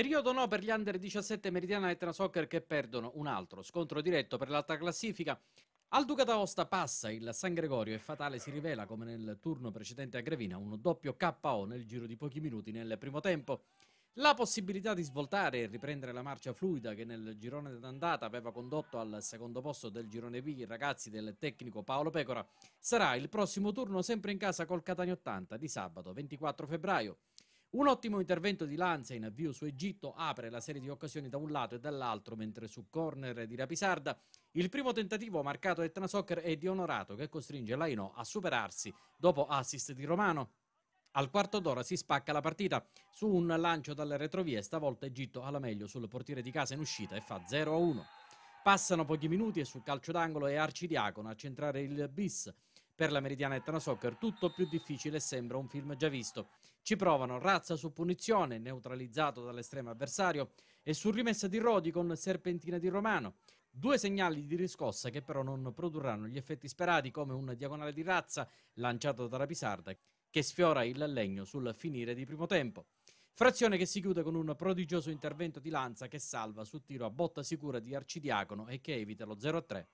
Periodo no per gli under 17 Meridiana e Etna Soccer che perdono un altro scontro diretto per l'alta classifica. Al Duca d'Aosta passa il San Gregorio e Fatale si rivela come nel turno precedente a Grevina un doppio KO nel giro di pochi minuti nel primo tempo. La possibilità di svoltare e riprendere la marcia fluida che nel girone d'andata aveva condotto al secondo posto del girone B i ragazzi del tecnico Paolo Pecora sarà il prossimo turno sempre in casa col Catania 80 di sabato 24 febbraio. Un ottimo intervento di Lanza in avvio su Egitto apre la serie di occasioni da un lato e dall'altro, mentre su corner di Rapisarda il primo tentativo marcato da Etna Soccer è di Onorato che costringe Laino a superarsi dopo assist di Romano. Al quarto d'ora si spacca la partita su un lancio dalle retrovie, stavolta Egitto alla meglio sul portiere di casa in uscita e fa 0-1. Passano pochi minuti e sul calcio d'angolo è Arcidiacono a centrare il bis per la Meridiana Etna Soccer tutto più difficile sembra un film già visto. Ci provano Razza su punizione, neutralizzato dall'estremo avversario, e su rimessa di Rodi con Serpentina di Romano. Due segnali di riscossa che però non produrranno gli effetti sperati come un diagonale di razza lanciato dalla Pisarda che sfiora il legno sul finire di primo tempo. Frazione che si chiude con un prodigioso intervento di Lanza che salva su tiro a botta sicura di Arcidiacono e che evita lo 0-3.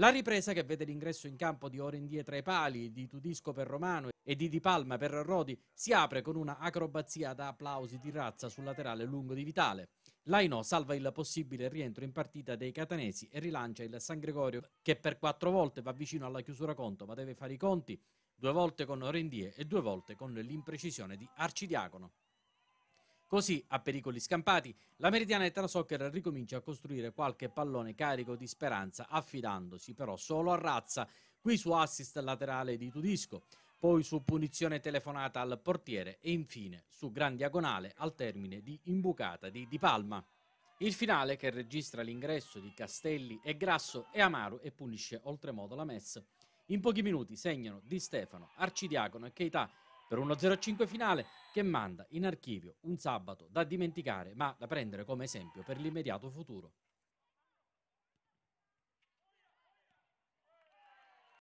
La ripresa che vede l'ingresso in campo di ore tra i pali di Tudisco per Romano e di Di Palma per Rodi si apre con una acrobazia da applausi di razza sul laterale lungo di Vitale. Laino salva il possibile rientro in partita dei catanesi e rilancia il San Gregorio che per quattro volte va vicino alla chiusura conto ma deve fare i conti due volte con Rendie e due volte con l'imprecisione di Arcidiacono. Così, a pericoli scampati, la Meridiana e Soccer ricomincia a costruire qualche pallone carico di speranza, affidandosi però solo a Razza, qui su assist laterale di Tudisco, poi su punizione telefonata al portiere e infine su gran diagonale al termine di imbucata di Di Palma. Il finale, che registra l'ingresso di Castelli e Grasso, è amaro e punisce oltremodo la Messa. In pochi minuti segnano Di Stefano, Arcidiacono e Keita per uno 0-5 finale che manda in archivio un sabato da dimenticare ma da prendere come esempio per l'immediato futuro.